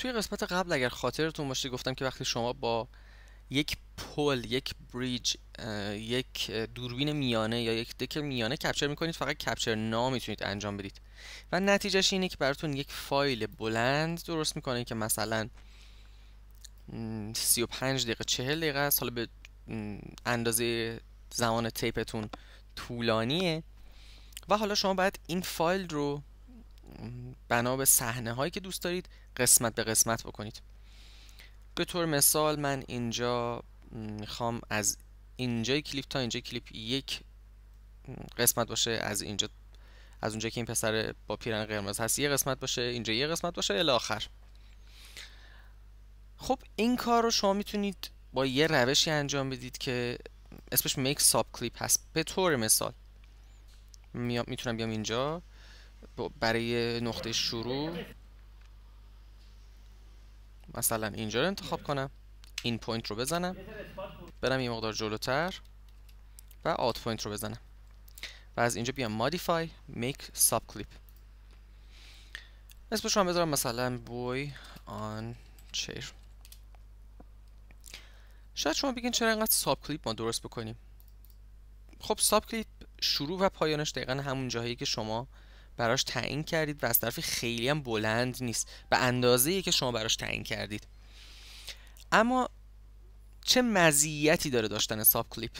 توی قسمت قبل اگر خاطرتون باشه گفتم که وقتی شما با یک پل یک بریج یک دوربین میانه یا یک دک میانه کپچر میکنید فقط کپچر نا میتونید انجام بدید و نتیجهش اینه که براتون یک فایل بلند درست میکنه که مثلا 35 دقیقه 40 دقیقه است حالا به اندازه زمان تیپتون طولانیه و حالا شما باید این فایل رو بنا به صحنه هایی که دوست دارید قسمت به قسمت بکنید به طور مثال من اینجا میخوام از اینجای کلیپ تا اینجا کلیپ یک قسمت باشه از اینجا از اونجا که این پسر با پیرن قرمز هست یه قسمت باشه اینجا یه قسمت باشه الی آخر خب این کار رو شما میتونید با یه روشی انجام بدید که اسمش میک ساب کلیپ هست به طور مثال میتونم بیام اینجا برای نقطه شروع مثلا اینجا رو انتخاب کنم این پوینت رو بزنم برم یه مقدار جلوتر و آت پوینت رو بزنم و از اینجا بیام مادیفای میک ساب کلیپ اسمش رو بذارم مثلا بوی آن چیر شاید شما بگین چرا اینقدر ساب کلیپ ما درست بکنیم خب ساب کلیپ شروع و پایانش دقیقا همون جاهایی که شما براش تعیین کردید و از طرفی خیلی هم بلند نیست به اندازه که شما براش تعیین کردید اما چه مزیتی داره داشتن ساب کلیپ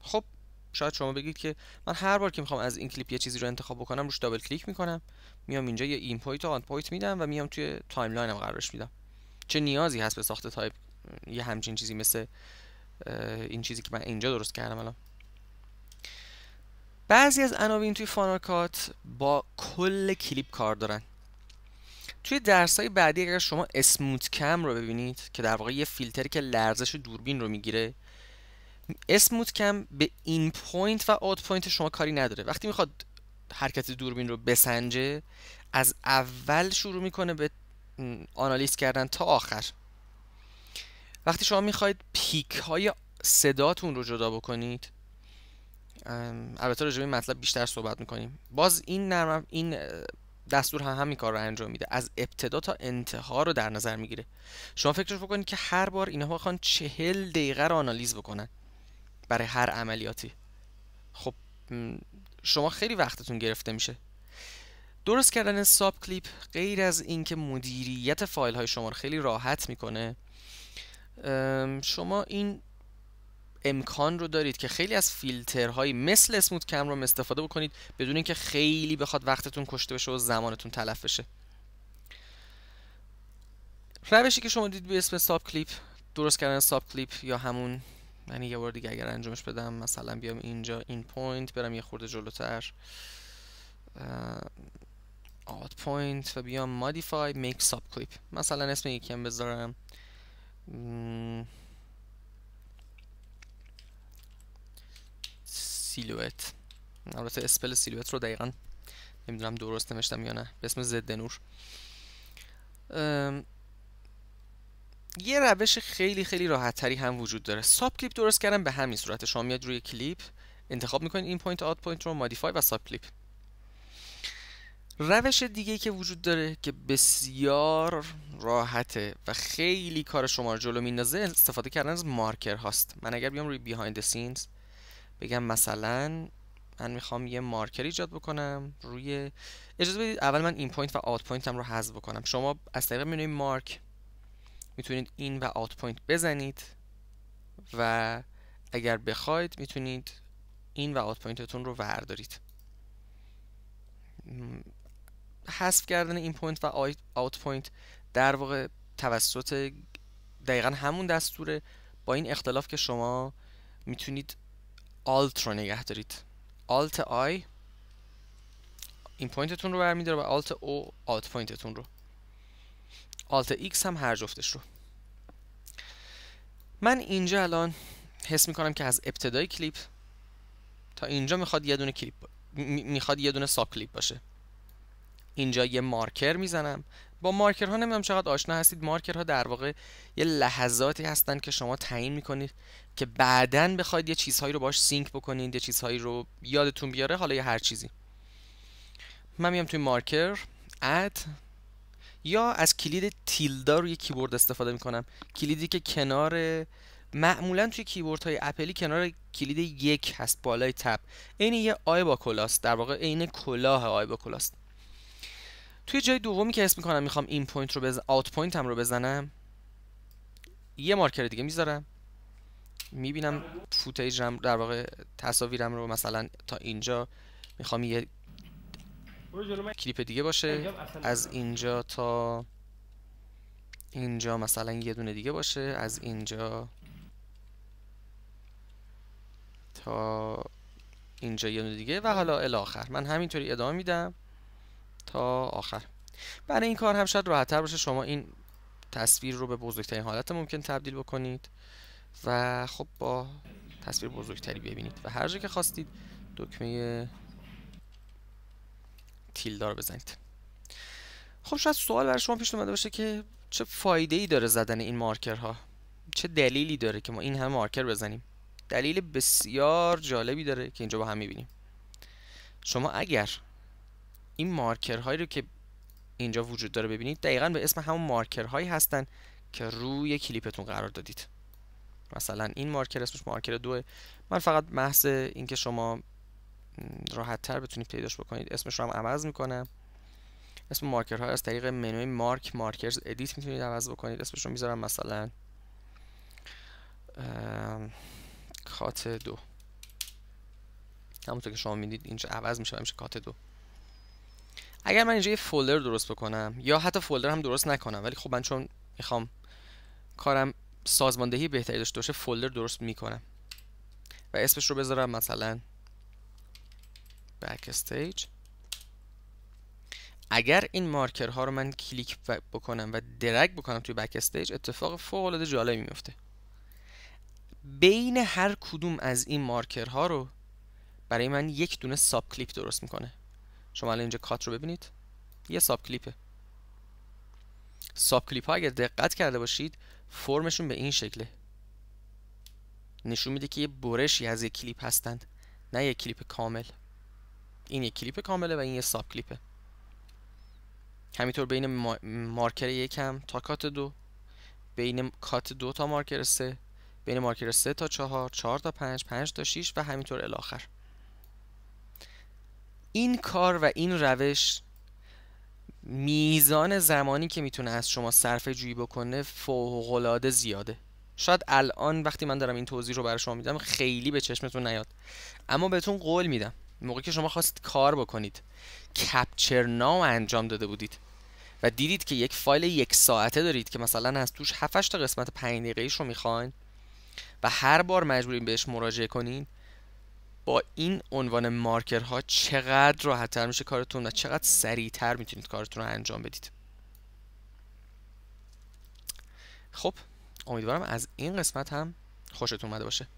خب شاید شما بگید که من هر بار که میخوام از این کلیپ یه چیزی رو انتخاب بکنم روش دابل کلیک میکنم میام اینجا یه این پوینت و آن پوینت میدم و میام توی تایملاینم قرارش میدم چه نیازی هست به ساخت تایپ یه همچین چیزی مثل این چیزی که من اینجا درست کردم الان بعضی از عناوین توی فانارکات با کل کلیپ کار دارن توی درس های بعدی اگر شما اسموت کم رو ببینید که در واقع یه فیلتری که لرزش دوربین رو میگیره اسموت کم به این پوینت و آوت پوینت شما کاری نداره وقتی میخواد حرکت دوربین رو بسنجه از اول شروع میکنه به آنالیز کردن تا آخر وقتی شما میخواید پیک های صداتون رو جدا بکنید البته راجع این مطلب بیشتر صحبت میکنیم باز این نرم این دستور هم همین کار رو انجام میده از ابتدا تا انتها رو در نظر میگیره شما فکرش بکنید که هر بار اینها بخوان چهل دقیقه رو آنالیز بکنن برای هر عملیاتی خب شما خیلی وقتتون گرفته میشه درست کردن ساب کلیپ غیر از اینکه مدیریت فایل های شما رو خیلی راحت میکنه شما این امکان رو دارید که خیلی از فیلترهایی مثل اسموت رو استفاده بکنید بدون اینکه خیلی بخواد وقتتون کشته بشه و زمانتون تلف بشه روشی که شما دید به اسم ساب کلیپ درست کردن ساب کلیپ یا همون یعنی یه بار دیگه اگر انجامش بدم مثلا بیام اینجا این پوینت برم یه خورده جلوتر آت پوینت و بیام مادیفای میک ساب کلیپ مثلا اسم یکی هم بذارم سیلویت البته اسپل سیلویت رو دقیقا نمیدونم درست نوشتم یا نه به اسم ضد نور یه روش خیلی خیلی تری هم وجود داره ساب کلیپ درست کردم به همین صورت شما میاد روی کلیپ انتخاب میکنید این پوینت آت پوینت رو مادیفای و ساب کلیپ روش دیگه که وجود داره که بسیار راحته و خیلی کار شما رو جلو میندازه استفاده کردن از مارکر هاست من اگر بیام روی بیهایند سینز بگم مثلا من میخوام یه مارکر ایجاد بکنم روی اجازه بدید اول من این پوینت و آوت هم رو حذف بکنم شما از طریق منوی مارک میتونید این و آوت پوینت بزنید و اگر بخواید میتونید این و آوت پوینتتون رو وردارید حذف کردن این پوینت و آوت پوینت در واقع توسط دقیقا همون دستوره با این اختلاف که شما میتونید Alt رو نگه دارید Alt I این پوینتتون رو برمیداره و Alt O alt پوینتتون رو Alt X هم هر جفتش رو من اینجا الان حس میکنم که از ابتدای کلیپ تا اینجا میخواد یه دونه کلیپ میخواد یه دونه ساب کلیپ باشه اینجا یه مارکر میزنم با مارکرها نمیدونم چقدر آشنا هستید مارکرها در واقع یه لحظاتی هستن که شما تعیین میکنید که بعدا بخواید یه چیزهایی رو باش سینک بکنید یه چیزهایی رو یادتون بیاره حالا یه هر چیزی من میام توی مارکر اد یا از کلید تیلدا روی کیبورد استفاده میکنم کلیدی که کنار معمولا توی کیبورد های اپلی کنار کلید یک هست بالای تب عین یه آی با کلاست در واقع عین کلاه آی با کلاست توی جای دومی که حس میکنم میخوام این پوینت رو بزن آوت پوینت هم رو بزنم یه مارکر دیگه میذارم میبینم فوتیجم در واقع تصاویرم رو مثلا تا اینجا میخوام یه کلیپ دیگه باشه از اینجا تا اینجا مثلا یه دونه دیگه باشه از اینجا تا اینجا یه دونه دیگه و حالا الاخر من همینطوری ادامه میدم تا آخر برای این کار هم شاید راحتتر باشه شما این تصویر رو به بزرگترین حالت ممکن تبدیل بکنید و خب با تصویر بزرگتری ببینید و هر جا که خواستید دکمه تیلدار بزنید خب شاید سوال برای شما پیش اومده باشه که چه فایده ای داره زدن این مارکرها چه دلیلی داره که ما این همه مارکر بزنیم دلیل بسیار جالبی داره که اینجا با هم میبینیم شما اگر این هایی رو که اینجا وجود داره ببینید دقیقا به اسم همون هایی هستن که روی کلیپتون قرار دادید مثلا این مارکر اسمش مارکر دوه من فقط محض اینکه شما راحت تر بتونید پیداش بکنید اسمش رو هم عوض میکنم اسم مارکر مارکرها از طریق منوی مارک مارکرز ادیت میتونید عوض بکنید اسمش رو میذارم مثلا کات دو همونطور که شما میدید اینجا عوض میشه و میشه کات دو اگر من اینجا یه فولدر درست بکنم یا حتی فولدر هم درست نکنم ولی خب من چون میخوام کارم سازماندهی بهتری داشته باشه فولدر درست میکنم و اسمش رو بذارم مثلا بک اگر این ها رو من کلیک بکنم و درگ بکنم توی بک اتفاق فوق العاده جالبی میفته بین هر کدوم از این ها رو برای من یک دونه ساب کلیپ درست میکنه شما الان اینجا کات رو ببینید یه ساب کلیپه ساب کلیپ ها اگر دقت کرده باشید فرمشون به این شکله نشون میده که یه برشی از یک کلیپ هستند نه یه کلیپ کامل این یه کلیپ کامله و این یه ساب کلیپه همینطور بین مارکر یک هم تا کات دو بین کات دو تا مارکر سه بین مارکر سه تا چهار چهار تا پنج پنج تا شیش و همینطور الاخر این کار و این روش میزان زمانی که میتونه از شما صرف جویی بکنه فوقالعاده زیاده شاید الان وقتی من دارم این توضیح رو برای شما میدم خیلی به چشمتون نیاد اما بهتون قول میدم موقعی که شما خواستید کار بکنید کپچر نام انجام داده بودید و دیدید که یک فایل یک ساعته دارید که مثلا از توش 7 تا قسمت 5 دقیقه‌ایش رو میخواین و هر بار مجبورین بهش مراجعه کنین با این عنوان مارکرها چقدر راحتتر میشه کارتون و چقدر سریعتر میتونید کارتون رو انجام بدید خب امیدوارم از این قسمت هم خوشتون اومده باشه